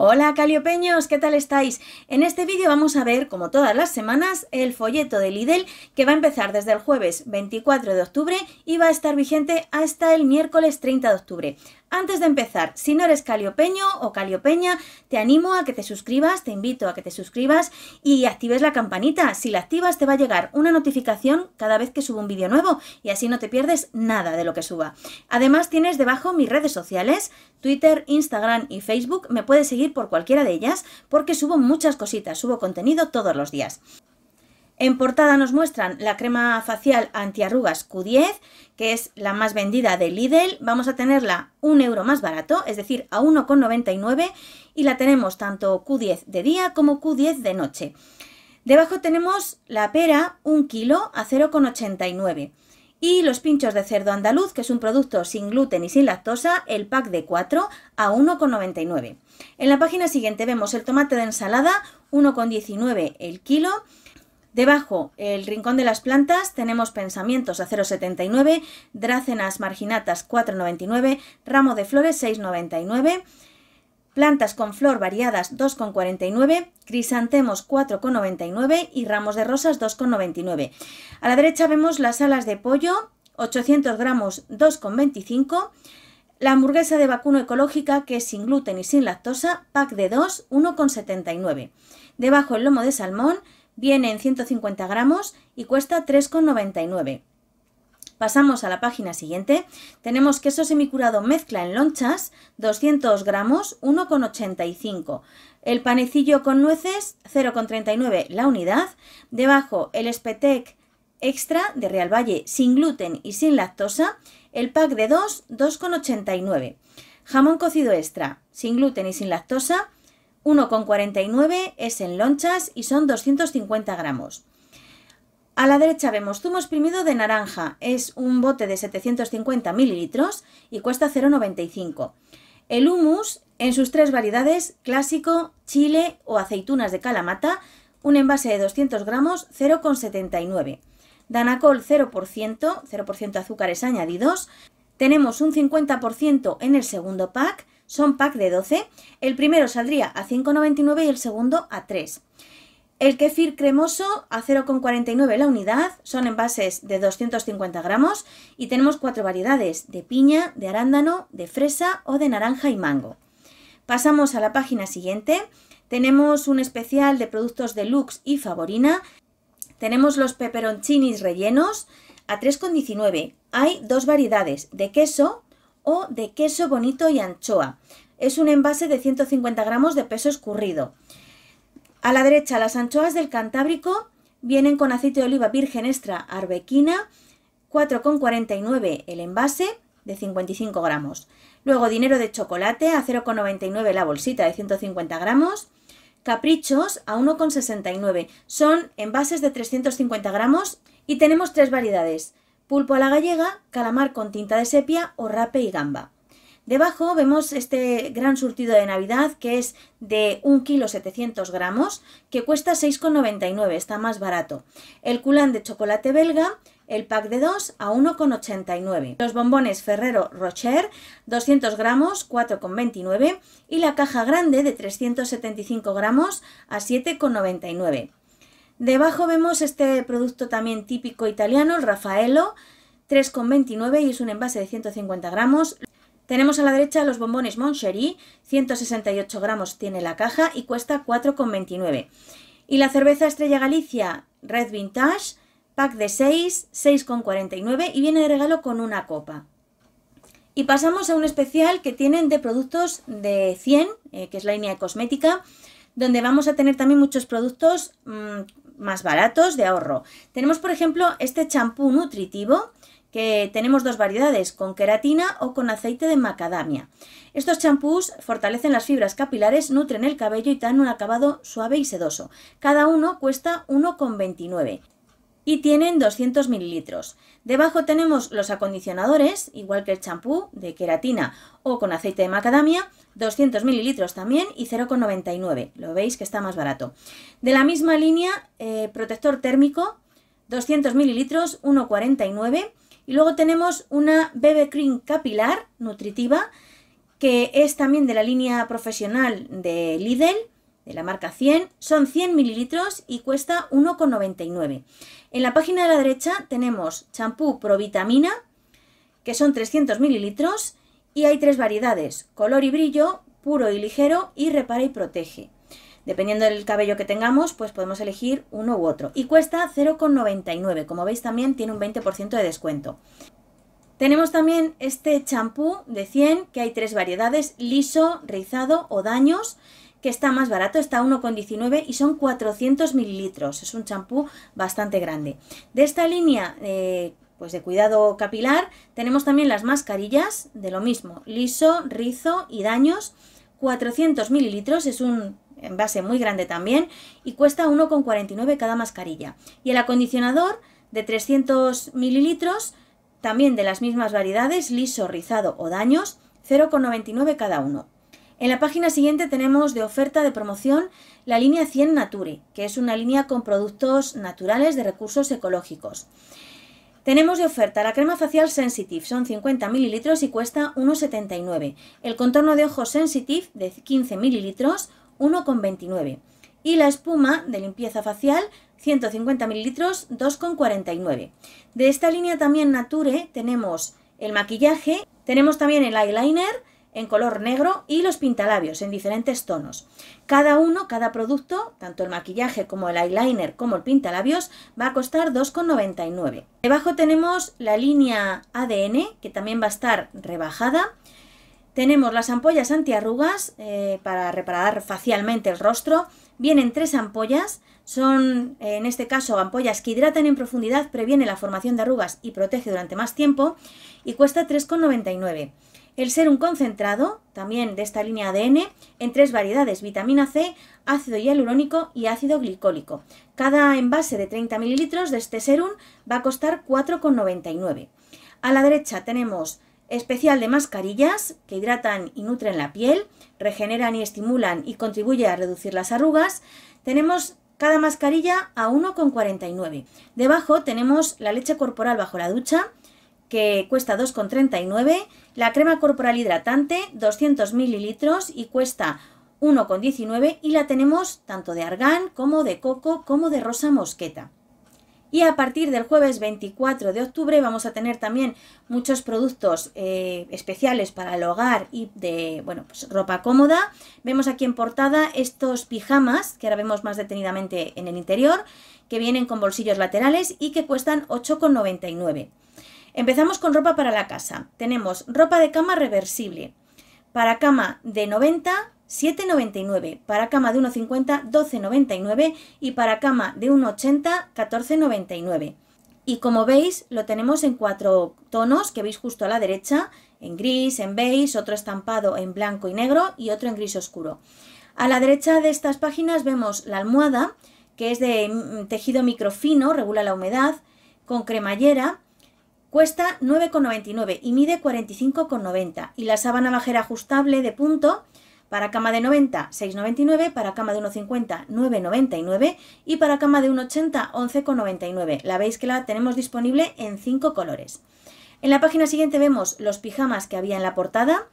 Hola caliopeños, ¿qué tal estáis? En este vídeo vamos a ver, como todas las semanas, el folleto de Lidl que va a empezar desde el jueves 24 de octubre y va a estar vigente hasta el miércoles 30 de octubre. Antes de empezar, si no eres caliopeño o caliopeña, te animo a que te suscribas, te invito a que te suscribas y actives la campanita. Si la activas te va a llegar una notificación cada vez que subo un vídeo nuevo y así no te pierdes nada de lo que suba. Además tienes debajo mis redes sociales, Twitter, Instagram y Facebook. Me puedes seguir por cualquiera de ellas porque subo muchas cositas, subo contenido todos los días. En portada nos muestran la crema facial antiarrugas Q10, que es la más vendida de Lidl. Vamos a tenerla un euro más barato, es decir, a 1,99 y la tenemos tanto Q10 de día como Q10 de noche. Debajo tenemos la pera, un kilo, a 0,89. Y los pinchos de cerdo andaluz, que es un producto sin gluten y sin lactosa, el pack de 4 a 1,99. En la página siguiente vemos el tomate de ensalada, 1,19 el kilo Debajo, el rincón de las plantas, tenemos pensamientos a 0,79, drácenas marginatas 4,99, ramo de flores 6,99, plantas con flor variadas 2,49, crisantemos 4,99 y ramos de rosas 2,99. A la derecha vemos las alas de pollo, 800 gramos 2,25, la hamburguesa de vacuno ecológica que es sin gluten y sin lactosa, pack de 2, 1,79. Debajo el lomo de salmón, Viene en 150 gramos y cuesta 3,99. Pasamos a la página siguiente. Tenemos queso semicurado mezcla en lonchas, 200 gramos, 1,85. El panecillo con nueces, 0,39 la unidad. Debajo, el espetec extra de Real Valle sin gluten y sin lactosa. El pack de 2, 2,89. Jamón cocido extra, sin gluten y sin lactosa, 1,49 es en lonchas y son 250 gramos. A la derecha vemos zumo exprimido de naranja, es un bote de 750 mililitros y cuesta 0,95. El hummus en sus tres variedades, clásico, chile o aceitunas de calamata, un envase de 200 gramos, 0,79. Danacol 0%, 0% azúcares añadidos. Tenemos un 50% en el segundo pack son pack de 12. El primero saldría a 5,99 y el segundo a 3. El kefir cremoso a 0,49 la unidad, son envases de 250 gramos y tenemos cuatro variedades de piña, de arándano, de fresa o de naranja y mango. Pasamos a la página siguiente, tenemos un especial de productos de lux y favorina, tenemos los peperoncini rellenos a 3,19, hay dos variedades de queso, o de queso bonito y anchoa. Es un envase de 150 gramos de peso escurrido. A la derecha, las anchoas del Cantábrico vienen con aceite de oliva virgen extra arbequina, 4,49 el envase de 55 gramos. Luego dinero de chocolate a 0,99 la bolsita de 150 gramos. Caprichos a 1,69. Son envases de 350 gramos y tenemos tres variedades pulpo a la gallega, calamar con tinta de sepia o rape y gamba. Debajo vemos este gran surtido de Navidad que es de 1 kilo 700 gramos, que cuesta 6,99, está más barato. El culán de chocolate belga, el pack de 2 a 1,89. Los bombones Ferrero Rocher, 200 gramos, 4,29. Y la caja grande de 375 gramos a 7,99. Debajo vemos este producto también típico italiano, el Raffaello, 3,29 y es un envase de 150 gramos. Tenemos a la derecha los bombones Moncherie, 168 gramos tiene la caja y cuesta 4,29. Y la cerveza Estrella Galicia Red Vintage, pack de 6, 6,49 y viene de regalo con una copa. Y pasamos a un especial que tienen de productos de 100, eh, que es la línea de cosmética, donde vamos a tener también muchos productos mm, más baratos de ahorro. Tenemos, por ejemplo, este champú nutritivo que tenemos dos variedades, con queratina o con aceite de macadamia. Estos champús fortalecen las fibras capilares, nutren el cabello y dan un acabado suave y sedoso. Cada uno cuesta 1,29 y tienen 200 mililitros. Debajo tenemos los acondicionadores, igual que el champú de queratina o con aceite de macadamia, 200 mililitros también y 0,99. Lo veis que está más barato. De la misma línea, eh, protector térmico, 200 mililitros, 1,49. Y luego tenemos una bebe Cream capilar nutritiva, que es también de la línea profesional de Lidl, de la marca 100. Son 100 mililitros y cuesta 1,99. En la página de la derecha tenemos champú provitamina, que son 300 mililitros, y hay tres variedades, color y brillo, puro y ligero y repara y protege. Dependiendo del cabello que tengamos, pues podemos elegir uno u otro. Y cuesta 0,99. Como veis también tiene un 20% de descuento. Tenemos también este champú de 100, que hay tres variedades, liso, rizado o daños que está más barato, está con 1,19 y son 400 mililitros. Es un champú bastante grande. De esta línea... Eh, pues de cuidado capilar, tenemos también las mascarillas de lo mismo, liso, rizo y daños, 400 mililitros, es un envase muy grande también y cuesta 1,49 cada mascarilla. Y el acondicionador de 300 mililitros, también de las mismas variedades, liso, rizado o daños, 0,99 cada uno. En la página siguiente tenemos de oferta de promoción la línea 100 Nature, que es una línea con productos naturales de recursos ecológicos. Tenemos de oferta la crema facial Sensitive, son 50 ml y cuesta 1,79. El contorno de ojos Sensitive de 15 ml, 1,29. Y la espuma de limpieza facial 150 ml, 2,49. De esta línea también Nature tenemos el maquillaje, tenemos también el eyeliner, en color negro y los pintalabios en diferentes tonos. Cada uno, cada producto, tanto el maquillaje como el eyeliner como el pintalabios, va a costar 2,99. Debajo tenemos la línea ADN, que también va a estar rebajada. Tenemos las ampollas antiarrugas eh, para reparar facialmente el rostro. Vienen tres ampollas, son eh, en este caso ampollas que hidratan en profundidad, previene la formación de arrugas y protege durante más tiempo y cuesta 3,99 el serum concentrado, también de esta línea ADN, en tres variedades, vitamina C, ácido hialurónico y ácido glicólico. Cada envase de 30 mililitros de este serum va a costar 4,99. A la derecha tenemos especial de mascarillas que hidratan y nutren la piel, regeneran y estimulan y contribuye a reducir las arrugas. Tenemos cada mascarilla a 1,49. Debajo tenemos la leche corporal bajo la ducha que cuesta 2,39 la crema corporal hidratante, 200 mililitros y cuesta 1,19 y la tenemos tanto de argán como de coco como de rosa mosqueta. Y a partir del jueves 24 de octubre vamos a tener también muchos productos eh, especiales para el hogar y de bueno, pues, ropa cómoda. Vemos aquí en portada estos pijamas, que ahora vemos más detenidamente en el interior, que vienen con bolsillos laterales y que cuestan 8,99. Empezamos con ropa para la casa. Tenemos ropa de cama reversible. Para cama de 90, 7,99. Para cama de 1,50, 12,99. Y para cama de 1,80, 14,99. Y como veis, lo tenemos en cuatro tonos que veis justo a la derecha, en gris, en beige, otro estampado en blanco y negro y otro en gris oscuro. A la derecha de estas páginas vemos la almohada, que es de mm, tejido microfino, regula la humedad, con cremallera, Cuesta 9,99 y mide 45,90. Y la sábana bajera ajustable de punto para cama de 90, 6,99, para cama de 1,50, 9,99 y para cama de 1,80, 11,99. La veis que la tenemos disponible en 5 colores. En la página siguiente vemos los pijamas que había en la portada.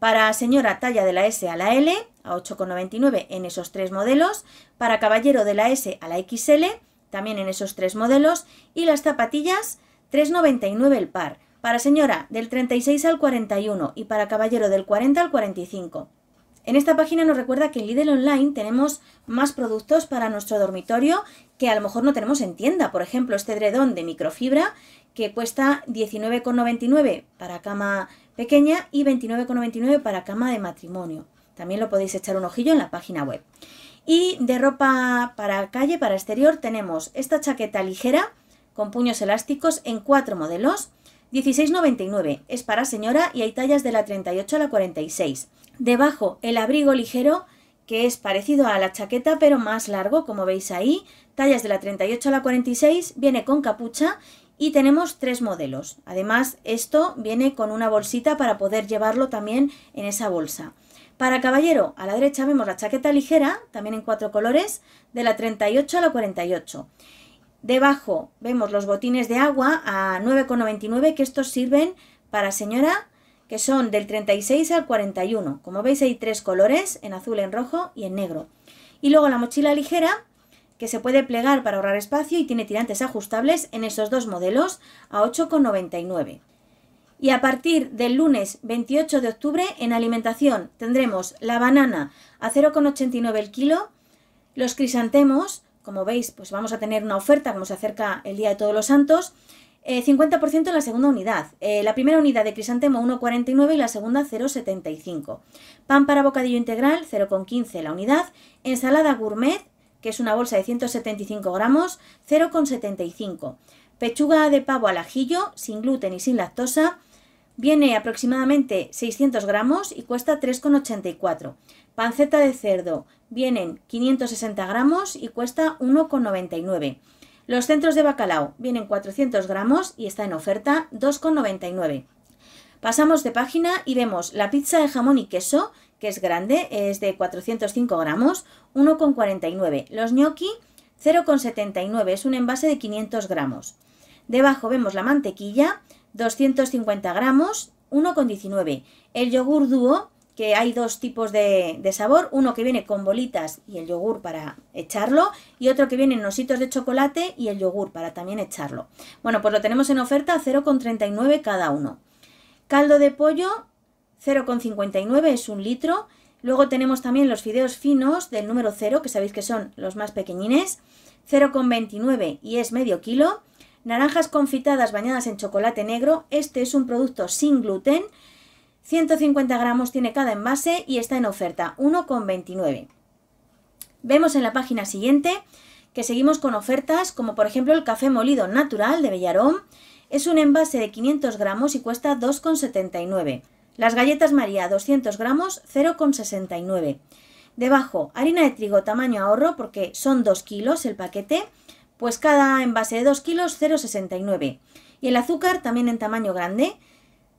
Para señora talla de la S a la L, a 8,99 en esos tres modelos. Para caballero de la S a la XL, también en esos tres modelos. Y las zapatillas 3,99 el par, para señora del 36 al 41 y para caballero del 40 al 45. En esta página nos recuerda que en Lidl Online tenemos más productos para nuestro dormitorio que a lo mejor no tenemos en tienda. Por ejemplo, este dredón de microfibra que cuesta 19,99 para cama pequeña y 29,99 para cama de matrimonio. También lo podéis echar un ojillo en la página web. Y de ropa para calle, para exterior, tenemos esta chaqueta ligera con puños elásticos en cuatro modelos. 16,99 es para señora y hay tallas de la 38 a la 46. Debajo el abrigo ligero que es parecido a la chaqueta pero más largo, como veis ahí, tallas de la 38 a la 46, viene con capucha y tenemos tres modelos. Además, esto viene con una bolsita para poder llevarlo también en esa bolsa. Para caballero, a la derecha vemos la chaqueta ligera, también en cuatro colores, de la 38 a la 48. Debajo vemos los botines de agua a 9,99 que estos sirven para señora que son del 36 al 41. Como veis hay tres colores, en azul, en rojo y en negro. Y luego la mochila ligera que se puede plegar para ahorrar espacio y tiene tirantes ajustables en esos dos modelos a 8,99. Y a partir del lunes 28 de octubre en alimentación tendremos la banana a 0,89 el kilo, los crisantemos como veis, pues vamos a tener una oferta como se acerca el Día de Todos los Santos. 50% eh, en la segunda unidad. Eh, la primera unidad de crisantemo 1,49 y la segunda 0,75. Pan para bocadillo integral 0,15 la unidad. Ensalada gourmet, que es una bolsa de 175 gramos, 0,75. Pechuga de pavo al ajillo, sin gluten y sin lactosa. Viene aproximadamente 600 gramos y cuesta 3,84. Panceta de cerdo, vienen 560 gramos y cuesta 1,99. Los centros de bacalao vienen 400 gramos y está en oferta 2,99. Pasamos de página y vemos la pizza de jamón y queso, que es grande, es de 405 gramos, 1,49. Los gnocchi, 0,79, es un envase de 500 gramos. Debajo vemos la mantequilla, 250 gramos, 1,19. El yogur dúo, que hay dos tipos de, sabor, uno que viene con bolitas y el yogur para echarlo y otro que viene en ositos de chocolate y el yogur para también echarlo. Bueno, pues lo tenemos en oferta 0,39 cada uno. Caldo de pollo 0,59 es un litro. Luego tenemos también los fideos finos del número 0, que sabéis que son los más pequeñines, 0,29 y es medio kilo. Naranjas confitadas bañadas en chocolate negro, este es un producto sin gluten 150 gramos tiene cada envase y está en oferta 1,29. Vemos en la página siguiente que seguimos con ofertas como por ejemplo el café molido natural de Bellarón. Es un envase de 500 gramos y cuesta 2,79. Las galletas María 200 gramos 0,69. Debajo, harina de trigo tamaño ahorro porque son 2 kilos el paquete, pues cada envase de 2 kilos 0,69. Y el azúcar también en tamaño grande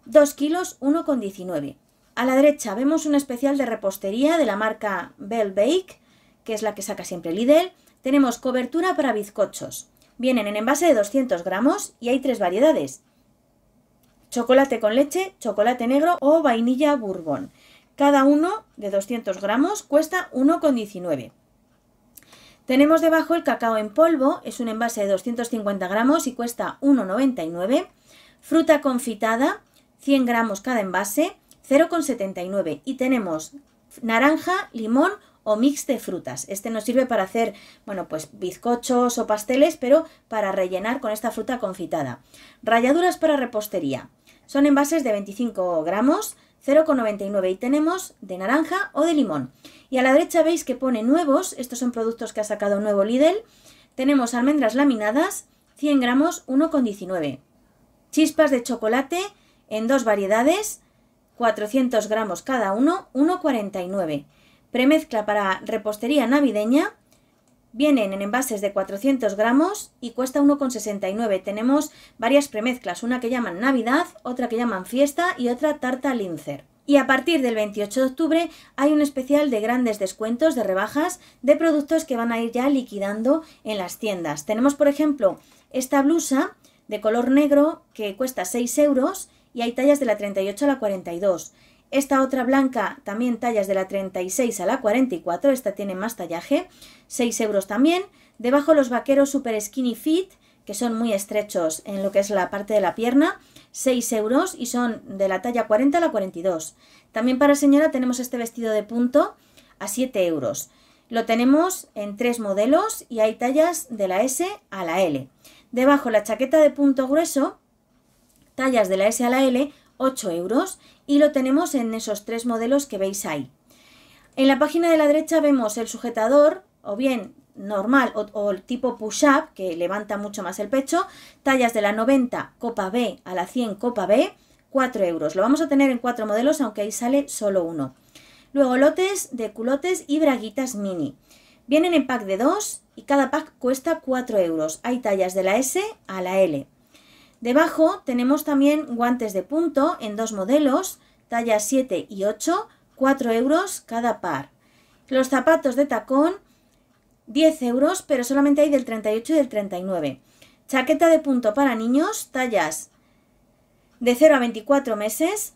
2 kilos 1,19. A la derecha vemos un especial de repostería de la marca Bell Bake, que es la que saca siempre Lidl. Tenemos cobertura para bizcochos. Vienen en envase de 200 gramos y hay tres variedades. Chocolate con leche, chocolate negro o vainilla bourbon. Cada uno de 200 gramos cuesta 1,19. Tenemos debajo el cacao en polvo, es un envase de 250 gramos y cuesta 1,99. Fruta confitada, 100 gramos cada envase, 0,79 y tenemos naranja, limón o mix de frutas. Este nos sirve para hacer, bueno, pues bizcochos o pasteles, pero para rellenar con esta fruta confitada. Ralladuras para repostería. Son envases de 25 gramos, 0,99 y tenemos de naranja o de limón. Y a la derecha veis que pone nuevos, estos son productos que ha sacado nuevo Lidl. Tenemos almendras laminadas, 100 gramos, 1,19. Chispas de chocolate, en dos variedades, 400 gramos cada uno, 1,49. Premezcla para repostería navideña, vienen en envases de 400 gramos y cuesta 1,69. Tenemos varias premezclas, una que llaman Navidad, otra que llaman Fiesta y otra Tarta Linzer. Y a partir del 28 de octubre hay un especial de grandes descuentos, de rebajas, de productos que van a ir ya liquidando en las tiendas. Tenemos, por ejemplo, esta blusa de color negro que cuesta 6 euros y hay tallas de la 38 a la 42. Esta otra blanca también tallas de la 36 a la 44, esta tiene más tallaje, 6 euros también. Debajo los vaqueros super skinny fit, que son muy estrechos en lo que es la parte de la pierna, 6 euros y son de la talla 40 a la 42. También para señora tenemos este vestido de punto a 7 euros. Lo tenemos en tres modelos y hay tallas de la S a la L. Debajo la chaqueta de punto grueso tallas de la S a la L, 8 euros y lo tenemos en esos tres modelos que veis ahí. En la página de la derecha vemos el sujetador o bien normal o, el tipo push-up que levanta mucho más el pecho, tallas de la 90 copa B a la 100 copa B, 4 euros. Lo vamos a tener en cuatro modelos aunque ahí sale solo uno. Luego lotes de culotes y braguitas mini. Vienen en pack de 2 y cada pack cuesta 4 euros. Hay tallas de la S a la L. Debajo tenemos también guantes de punto en dos modelos, tallas 7 y 8, 4 euros cada par. Los zapatos de tacón, 10 euros, pero solamente hay del 38 y del 39. Chaqueta de punto para niños, tallas de 0 a 24 meses,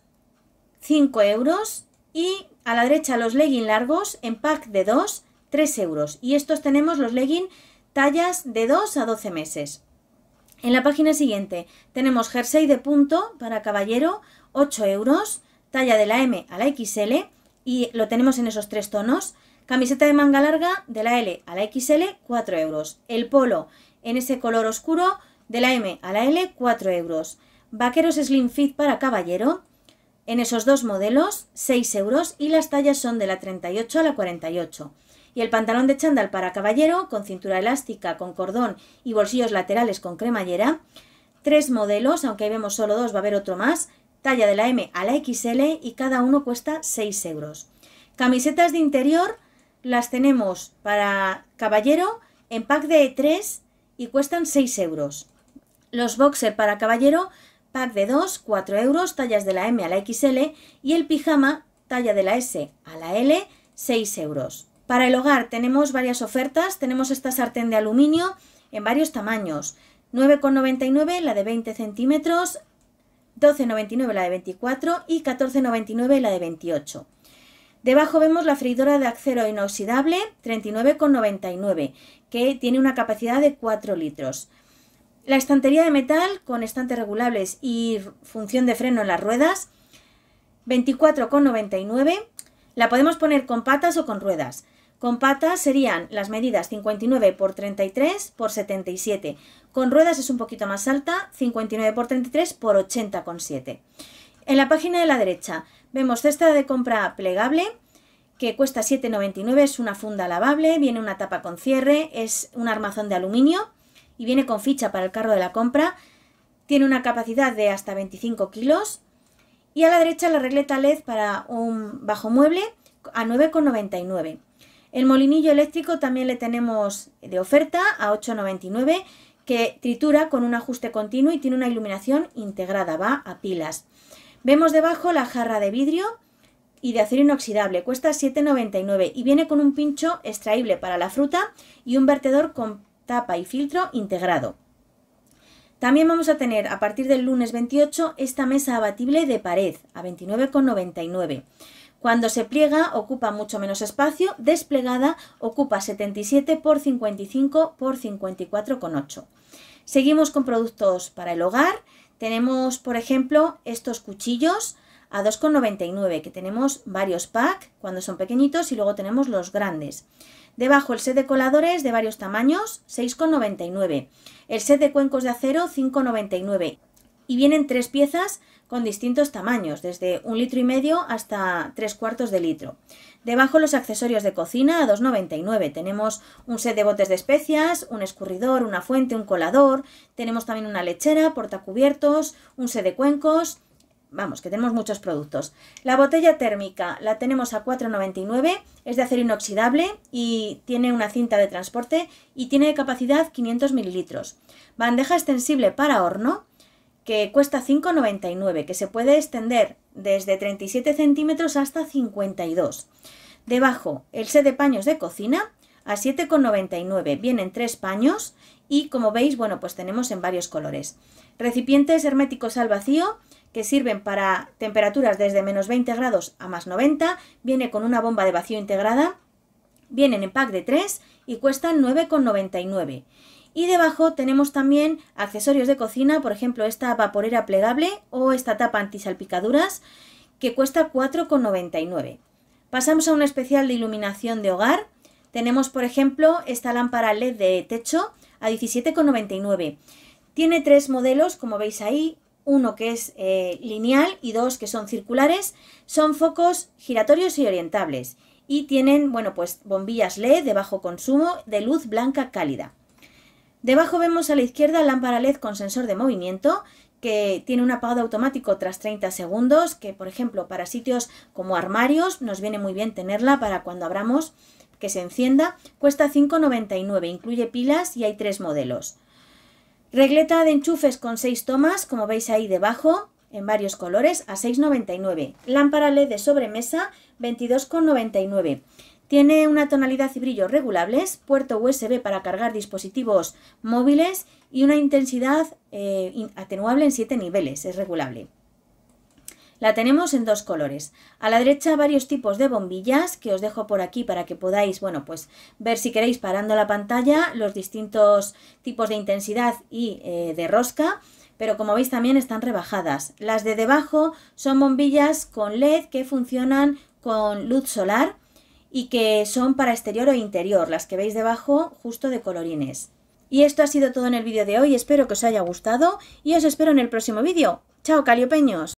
5 euros. Y a la derecha los leggings largos en pack de 2, 3 euros. Y estos tenemos los leggings tallas de 2 a 12 meses. En la página siguiente tenemos jersey de punto para caballero, 8 euros, talla de la M a la XL y lo tenemos en esos tres tonos. Camiseta de manga larga de la L a la XL, 4 euros. El polo en ese color oscuro de la M a la L, 4 euros. Vaqueros Slim Fit para caballero en esos dos modelos, 6 euros y las tallas son de la 38 a la 48 y el pantalón de chándal para caballero con cintura elástica, con cordón y bolsillos laterales con cremallera. Tres modelos, aunque ahí vemos solo dos, va a haber otro más, talla de la M a la XL y cada uno cuesta 6 euros. Camisetas de interior las tenemos para caballero en pack de 3 y cuestan 6 euros. Los boxer para caballero, pack de 2, 4 euros, tallas de la M a la XL y el pijama, talla de la S a la L, 6 euros. Para el hogar tenemos varias ofertas, tenemos esta sartén de aluminio en varios tamaños, 9,99 la de 20 centímetros, 12,99 la de 24 y 14,99 la de 28. Debajo vemos la freidora de acero inoxidable 39,99 que tiene una capacidad de 4 litros. La estantería de metal con estantes regulables y función de freno en las ruedas 24,99. La podemos poner con patas o con ruedas. Con patas serían las medidas 59 por 33 por 77. Con ruedas es un poquito más alta, 59 por 33 por 80,7. En la página de la derecha vemos cesta de compra plegable que cuesta 7,99, es una funda lavable, viene una tapa con cierre, es un armazón de aluminio y viene con ficha para el carro de la compra. Tiene una capacidad de hasta 25 kilos. Y a la derecha la regleta LED para un bajo mueble a 9,99. El molinillo eléctrico también le tenemos de oferta a 8,99 que tritura con un ajuste continuo y tiene una iluminación integrada, va a pilas. Vemos debajo la jarra de vidrio y de acero inoxidable, cuesta 7,99 y viene con un pincho extraíble para la fruta y un vertedor con tapa y filtro integrado. También vamos a tener a partir del lunes 28 esta mesa abatible de pared a 29,99. Cuando se pliega ocupa mucho menos espacio, desplegada ocupa 77 por 55 por 54,8. Seguimos con productos para el hogar. Tenemos, por ejemplo, estos cuchillos a 2,99 que tenemos varios pack cuando son pequeñitos y luego tenemos los grandes. Debajo el set de coladores de varios tamaños, 6,99. El set de cuencos de acero, 5,99 y vienen tres piezas con distintos tamaños, desde un litro y medio hasta tres cuartos de litro. Debajo los accesorios de cocina a 2,99. Tenemos un set de botes de especias, un escurridor, una fuente, un colador. Tenemos también una lechera, portacubiertos, un set de cuencos. Vamos, que tenemos muchos productos. La botella térmica la tenemos a 4,99, es de acero inoxidable y tiene una cinta de transporte y tiene de capacidad 500 mililitros. Bandeja extensible para horno, que cuesta 5,99, que se puede extender desde 37 centímetros hasta 52. Debajo, el set de paños de cocina a 7,99. Vienen tres paños y como veis, bueno, pues tenemos en varios colores. Recipientes herméticos al vacío que sirven para temperaturas desde menos 20 grados a más 90. Viene con una bomba de vacío integrada. Vienen en pack de 3 y cuestan 9,99. Y debajo tenemos también accesorios de cocina, por ejemplo esta vaporera plegable o esta tapa antisalpicaduras que cuesta 4,99. Pasamos a un especial de iluminación de hogar. Tenemos por ejemplo esta lámpara LED de techo a 17,99. Tiene tres modelos, como veis ahí, uno que es eh, lineal y dos que son circulares. Son focos giratorios y orientables y tienen, bueno, pues bombillas LED de bajo consumo de luz blanca cálida. Debajo vemos a la izquierda lámpara LED con sensor de movimiento que tiene un apagado automático tras 30 segundos, que por ejemplo para sitios como armarios nos viene muy bien tenerla para cuando abramos que se encienda, cuesta 5,99, incluye pilas y hay tres modelos. Regleta de enchufes con 6 tomas, como veis ahí debajo, en varios colores, a 6,99. Lámpara LED de sobremesa, 22,99. Tiene una tonalidad y brillo regulables, puerto USB para cargar dispositivos móviles y una intensidad eh, atenuable en 7 niveles, es regulable. La tenemos en dos colores. A la derecha varios tipos de bombillas que os dejo por aquí para que podáis, bueno, pues ver si queréis parando la pantalla los distintos tipos de intensidad y eh, de rosca pero como veis también están rebajadas. Las de debajo son bombillas con LED que funcionan con luz solar y que son para exterior o interior, las que veis debajo justo de colorines. Y esto ha sido todo en el vídeo de hoy, espero que os haya gustado y os espero en el próximo vídeo. ¡Chao, caliopeños!